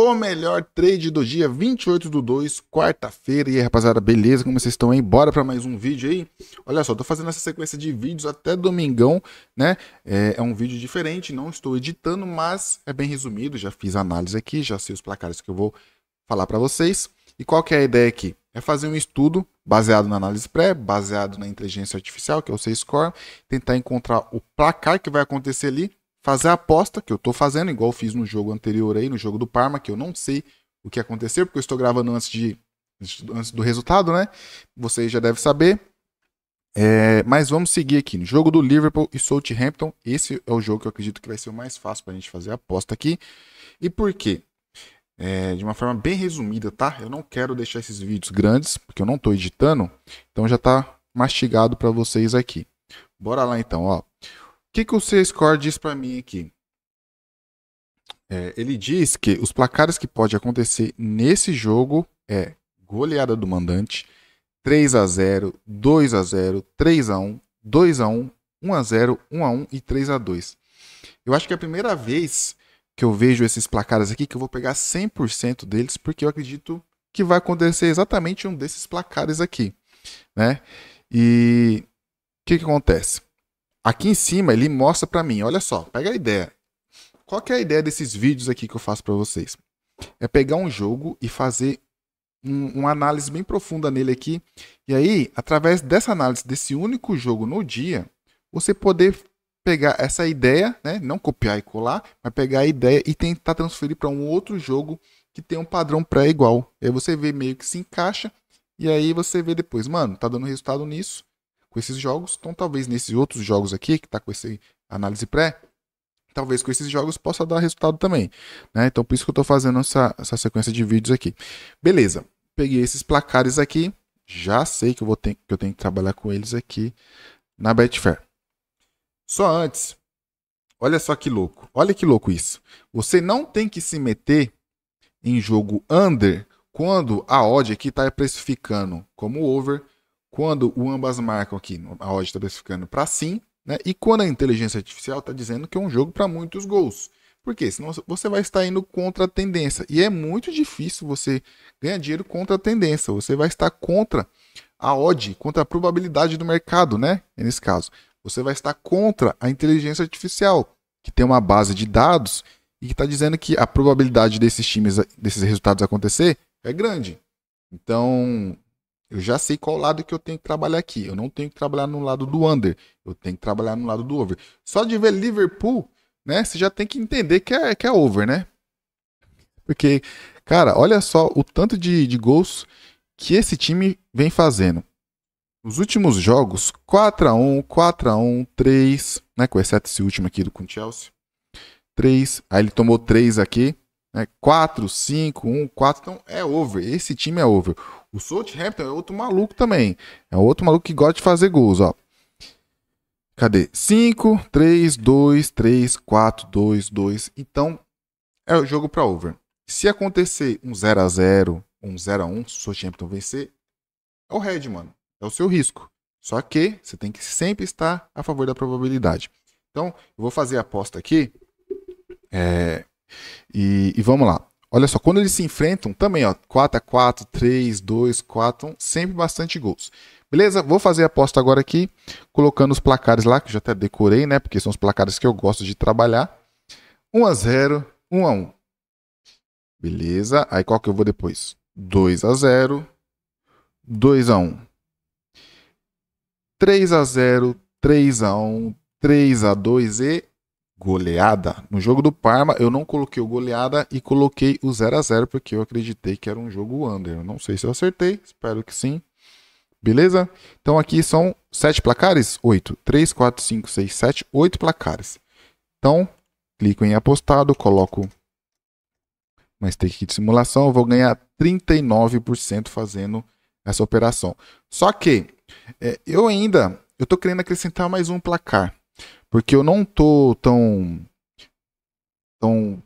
O melhor trade do dia, 28 do 2, quarta-feira. E aí, rapaziada, beleza? Como vocês estão aí? Bora para mais um vídeo aí? Olha só, tô fazendo essa sequência de vídeos até domingão, né? É, é, um vídeo diferente, não estou editando, mas é bem resumido. Já fiz análise aqui, já sei os placares que eu vou falar para vocês. E qual que é a ideia aqui? É fazer um estudo baseado na análise pré, baseado na inteligência artificial, que é o C-Score, tentar encontrar o placar que vai acontecer ali fazer a aposta, que eu estou fazendo, igual fiz no jogo anterior aí, no jogo do Parma, que eu não sei o que aconteceu, porque eu estou gravando antes, de, antes do resultado, né? Vocês já devem saber. É, mas vamos seguir aqui. No jogo do Liverpool e Southampton, esse é o jogo que eu acredito que vai ser o mais fácil para a gente fazer a aposta aqui. E por quê? É, de uma forma bem resumida, tá? Eu não quero deixar esses vídeos grandes, porque eu não estou editando, então já está mastigado para vocês aqui. Bora lá então, ó que, que o C-Score diz para mim aqui? É, ele diz que os placares que pode acontecer nesse jogo é goleada do mandante, 3 a 0, 2 a 0, 3 a 1, 2 a 1, 1 a 0, 1 a 1 e 3 a 2. Eu acho que é a primeira vez que eu vejo esses placares aqui que eu vou pegar 100% deles porque eu acredito que vai acontecer exatamente um desses placares aqui, né? E o que, que acontece? Aqui em cima ele mostra para mim, olha só, pega a ideia. Qual que é a ideia desses vídeos aqui que eu faço para vocês? É pegar um jogo e fazer um, uma análise bem profunda nele aqui. E aí, através dessa análise desse único jogo no dia, você poder pegar essa ideia, né, não copiar e colar, mas pegar a ideia e tentar transferir para um outro jogo que tem um padrão pré-igual. Aí você vê meio que se encaixa e aí você vê depois, mano, tá dando resultado nisso, com esses jogos. Então, talvez nesses outros jogos aqui, que está com essa análise pré, talvez com esses jogos possa dar resultado também. Né? Então, por isso que eu estou fazendo essa, essa sequência de vídeos aqui. Beleza, peguei esses placares aqui. Já sei que eu, vou ter, que eu tenho que trabalhar com eles aqui na Betfair. Só antes, olha só que louco. Olha que louco isso. Você não tem que se meter em jogo under quando a odd aqui está precificando como over quando o ambas marcam aqui, a odd está especificando para sim, né? e quando a inteligência artificial está dizendo que é um jogo para muitos gols. Por quê? Senão você vai estar indo contra a tendência. E é muito difícil você ganhar dinheiro contra a tendência. Você vai estar contra a odd, contra a probabilidade do mercado, né? Nesse caso. Você vai estar contra a inteligência artificial, que tem uma base de dados e que está dizendo que a probabilidade desses times, desses resultados acontecer é grande. Então, eu já sei qual lado que eu tenho que trabalhar aqui. Eu não tenho que trabalhar no lado do under. Eu tenho que trabalhar no lado do over. Só de ver Liverpool, né? Você já tem que entender que é, que é over, né? Porque, cara, olha só o tanto de, de gols que esse time vem fazendo. Nos últimos jogos, 4x1, 4x1, 3, né? Com exceto esse último aqui do com Chelsea. 3, aí ele tomou 3 aqui. Né, 4, 5, 1, 4. Então é over. Esse time é over. O Salt Hampton é outro maluco também. É outro maluco que gosta de fazer gols, ó. Cadê? 5, 3, 2, 3, 4, 2, 2. Então, é o jogo para over. Se acontecer um 0 x 0 um 0 x 1 se o Southampton vencer, é o head, mano. É o seu risco. Só que você tem que sempre estar a favor da probabilidade. Então, eu vou fazer a aposta aqui. É, e, e vamos lá. Olha só, quando eles se enfrentam, também, ó, 4 x 4, 3, 2, 4, sempre bastante gols. Beleza? Vou fazer a aposta agora aqui, colocando os placares lá, que eu já até decorei, né? Porque são os placares que eu gosto de trabalhar. 1 x 0, 1 x 1. Beleza? Aí qual que eu vou depois? 2 x 0, 2 x 1. 3 x 0, 3 x 1, 3 x 2 e goleada. No jogo do Parma, eu não coloquei o goleada e coloquei o 0 a 0 porque eu acreditei que era um jogo under. Eu não sei se eu acertei, espero que sim. Beleza? Então aqui são sete placares? oito, três, quatro, cinco, seis, sete, oito placares. Então, clico em apostado, coloco mais take de simulação, eu vou ganhar 39% fazendo essa operação. Só que é, eu ainda eu estou querendo acrescentar mais um placar. Porque eu não tô tão. tão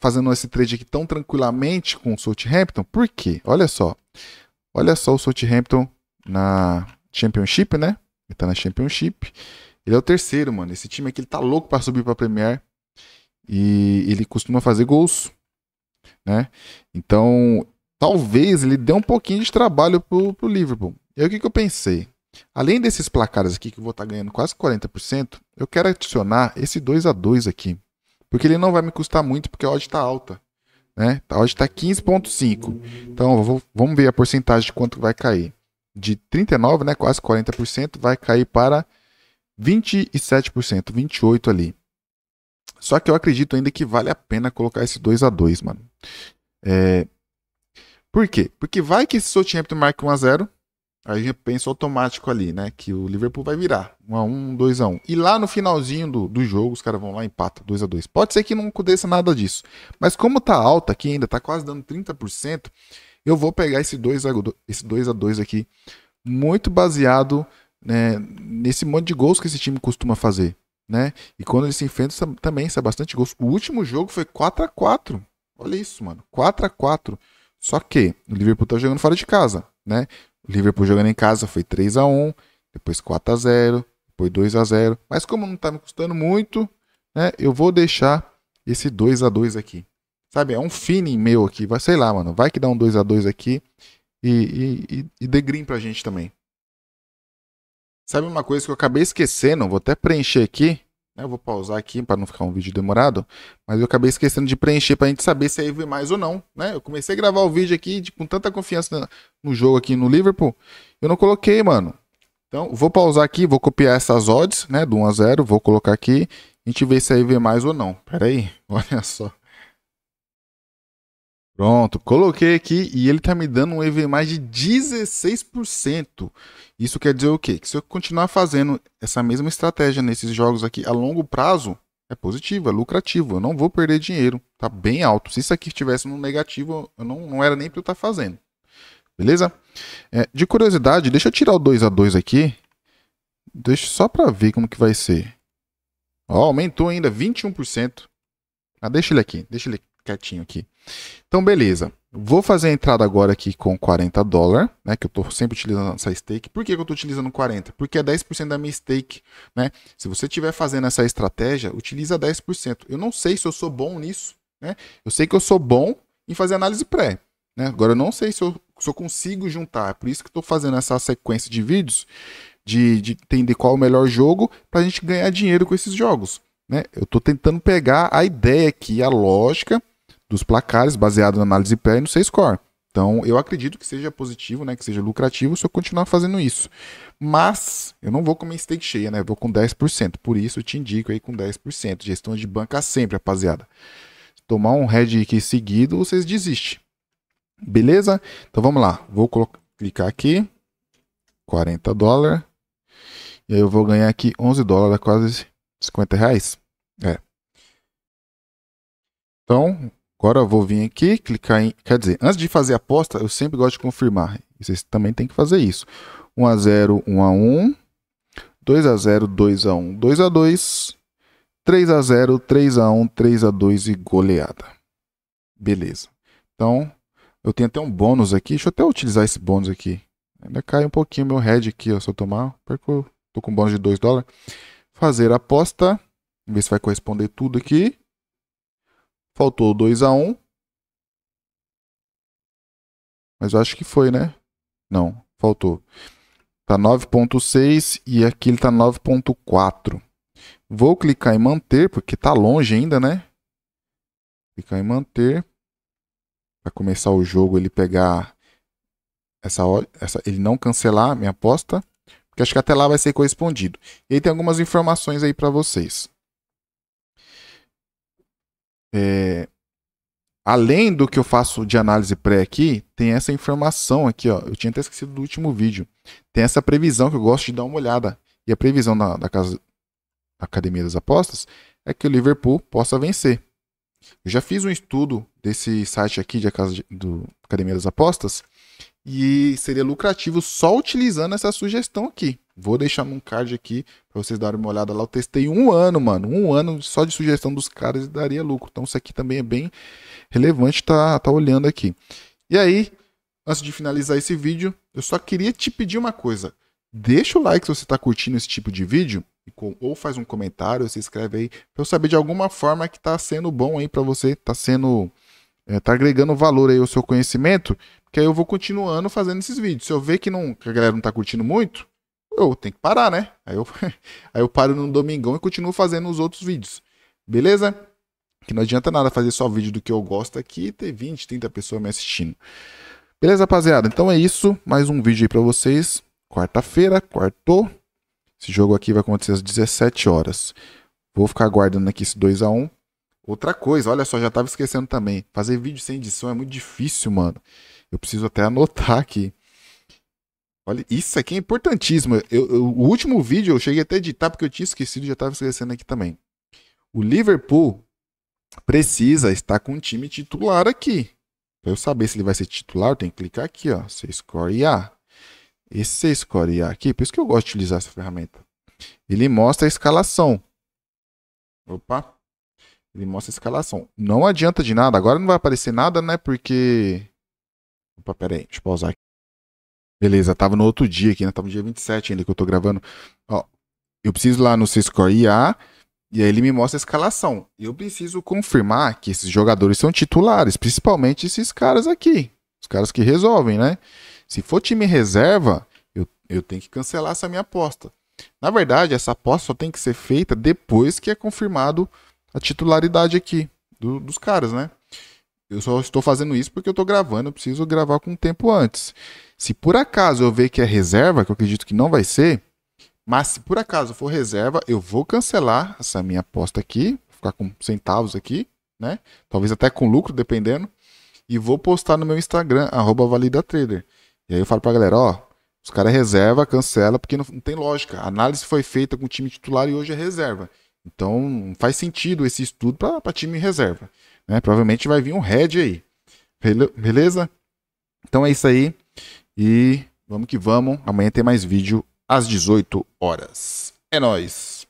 fazendo esse trade aqui tão tranquilamente com o Southampton. Por quê? Olha só. Olha só o Southampton na Championship, né? Ele tá na Championship. Ele é o terceiro, mano. Esse time aqui ele tá louco para subir para Premier. E ele costuma fazer gols, né? Então, talvez ele dê um pouquinho de trabalho pro, pro Liverpool. E aí o que, que eu pensei? Além desses placares aqui, que eu vou estar tá ganhando quase 40%, eu quero adicionar esse 2 a 2 aqui. Porque ele não vai me custar muito, porque a odd está alta. Né? A odd está 15,5. Então, vou, vamos ver a porcentagem de quanto vai cair. De 39, né, quase 40%, vai cair para 27%, 28% ali. Só que eu acredito ainda que vale a pena colocar esse 2 a 2 mano. É... Por quê? Porque vai que esse Southampton marque 1 x 0 a gente pensa automático ali, né? Que o Liverpool vai virar 1x1, 2x1. E lá no finalzinho do, do jogo, os caras vão lá e empatam 2x2. Pode ser que não aconteça nada disso. Mas como tá alta aqui ainda, tá quase dando 30%, eu vou pegar esse 2x2 esse 2 a 2 aqui, muito baseado né, nesse monte de gols que esse time costuma fazer. Né? E quando eles se enfrentam também, sai bastante gols. O último jogo foi 4 a 4 Olha isso, mano. 4 a 4 Só que o Liverpool tá jogando fora de casa né? O Liverpool jogando em casa foi 3 a 1 depois 4 a 0 depois 2 a 0 Mas como não está me custando muito, né? Eu vou deixar esse 2 a 2 aqui. Sabe, é um feeling meu aqui. Vai, sei lá, mano. Vai que dá um 2 a 2 aqui e, e, e, e dê green pra gente também. Sabe uma coisa que eu acabei esquecendo? Vou até preencher aqui. Eu vou pausar aqui para não ficar um vídeo demorado, mas eu acabei esquecendo de preencher para a gente saber se aí vem mais ou não, né? Eu comecei a gravar o vídeo aqui de, com tanta confiança no jogo aqui no Liverpool, eu não coloquei, mano. Então, vou pausar aqui, vou copiar essas odds, né, do 1 a 0, vou colocar aqui, a gente vê se aí vem mais ou não. Pera aí, olha só. Pronto, coloquei aqui e ele está me dando um EV mais de 16%. Isso quer dizer o quê? Que se eu continuar fazendo essa mesma estratégia nesses jogos aqui a longo prazo, é positivo, é lucrativo, eu não vou perder dinheiro, tá bem alto. Se isso aqui estivesse no negativo, eu não, não era nem para eu estar tá fazendo. Beleza? É, de curiosidade, deixa eu tirar o 2 a 2 aqui. Deixa só para ver como que vai ser. Ó, aumentou ainda 21%. Ah, deixa ele aqui, deixa ele aqui quietinho aqui. Então, beleza. Vou fazer a entrada agora aqui com 40 dólares, né? Que eu estou sempre utilizando essa stake. Por que, que eu estou utilizando 40? Porque é 10% da minha stake, né? Se você estiver fazendo essa estratégia, utiliza 10%. Eu não sei se eu sou bom nisso, né? Eu sei que eu sou bom em fazer análise pré, né? Agora eu não sei se eu, se eu consigo juntar. É por isso que estou fazendo essa sequência de vídeos de, de entender qual é o melhor jogo para a gente ganhar dinheiro com esses jogos, né? Eu estou tentando pegar a ideia aqui, a lógica dos placares, baseado na análise pé e no C-score. Então, eu acredito que seja positivo, né, que seja lucrativo se eu continuar fazendo isso. Mas eu não vou com minha stake cheia, né? vou com 10%. Por isso eu te indico aí com 10%. Gestão de banca sempre, rapaziada. Se tomar um head aqui seguido, vocês desistem. Beleza? Então vamos lá. Vou clicar aqui. 40 dólares. E aí eu vou ganhar aqui 11 dólares, quase 50 reais. É. Então, Agora eu vou vir aqui, clicar em. Quer dizer, antes de fazer a aposta, eu sempre gosto de confirmar. Vocês também têm que fazer isso. 1 a 0, 1 a 1. 2 a 0, 2 a 1, 2 a 2. 3 a 0, 3 a 1, 3 a 2 e goleada. Beleza. Então, eu tenho até um bônus aqui. Deixa eu até utilizar esse bônus aqui. Ainda cai um pouquinho meu head aqui, ó. Se eu tomar, perco. Tô com bônus de 2 dólares. Fazer a aposta. Vamos ver se vai corresponder tudo aqui. Faltou 2 a 1 um. Mas eu acho que foi, né? Não, faltou. Tá 9.6 e aqui ele tá 9.4. Vou clicar em manter, porque tá longe ainda, né? Clicar em manter. Para começar o jogo, ele pegar essa, essa ele não cancelar minha aposta, porque acho que até lá vai ser correspondido. E aí tem algumas informações aí para vocês é, além do que eu faço de análise pré aqui, tem essa informação aqui, ó. Eu tinha até esquecido do último vídeo. Tem essa previsão que eu gosto de dar uma olhada. E a previsão da, da, casa, da Academia das Apostas é que o Liverpool possa vencer. Eu já fiz um estudo desse site aqui de Casa de, do Academia das Apostas e seria lucrativo só utilizando essa sugestão aqui. Vou deixar num card aqui para vocês darem uma olhada lá. Eu testei um ano, mano. Um ano só de sugestão dos caras e daria lucro. Então isso aqui também é bem relevante tá, tá olhando aqui. E aí, antes de finalizar esse vídeo, eu só queria te pedir uma coisa. Deixa o like se você está curtindo esse tipo de vídeo ou faz um comentário, se inscreve aí, para eu saber de alguma forma que está sendo bom aí para você, está sendo. É, tá agregando valor aí ao seu conhecimento, que aí eu vou continuando fazendo esses vídeos. Se eu ver que, não, que a galera não tá curtindo muito, eu tenho que parar, né? Aí eu, aí eu paro no domingão e continuo fazendo os outros vídeos. Beleza? Que não adianta nada fazer só vídeo do que eu gosto aqui e ter 20, 30 pessoas me assistindo. Beleza, rapaziada? Então é isso. Mais um vídeo aí pra vocês. Quarta-feira, quartou. Esse jogo aqui vai acontecer às 17 horas. Vou ficar aguardando aqui esse 2 a 1 Outra coisa, olha só, já estava esquecendo também. Fazer vídeo sem edição é muito difícil, mano. Eu preciso até anotar aqui. Olha, isso aqui é importantíssimo. Eu, eu, o último vídeo eu cheguei até a editar porque eu tinha esquecido e já estava esquecendo aqui também. O Liverpool precisa estar com um time titular aqui. Para eu saber se ele vai ser titular, eu tenho que clicar aqui, ó. Você score e A. Esse score aqui, por isso que eu gosto de utilizar essa ferramenta. Ele mostra a escalação. Opa. Ele mostra a escalação. Não adianta de nada. Agora não vai aparecer nada, né? Porque... Opa, pera aí. Deixa eu pausar aqui. Beleza, tava no outro dia aqui, né? Tava no dia 27 ainda que eu tô gravando. Ó, eu preciso ir lá no C-Score IA e aí ele me mostra a escalação. Eu preciso confirmar que esses jogadores são titulares, principalmente esses caras aqui. Os caras que resolvem, né? Se for time reserva, eu, eu tenho que cancelar essa minha aposta. Na verdade, essa aposta só tem que ser feita depois que é confirmado a titularidade aqui do, dos caras, né? Eu só estou fazendo isso porque eu estou gravando, eu preciso gravar com um tempo antes. Se por acaso eu ver que é reserva, que eu acredito que não vai ser, mas se por acaso for reserva, eu vou cancelar essa minha aposta aqui, vou ficar com centavos aqui, né? Talvez até com lucro, dependendo, e vou postar no meu Instagram, validatrader. E aí eu falo pra galera, ó, os caras é reserva, cancela, porque não, não, tem lógica. A análise foi feita com o time titular e hoje é reserva. Então não faz sentido esse estudo para time reserva. Né? Provavelmente vai vir um head aí. Beleza? Então é isso aí. E vamos que vamos. Amanhã tem mais vídeo às 18 horas. É nóis!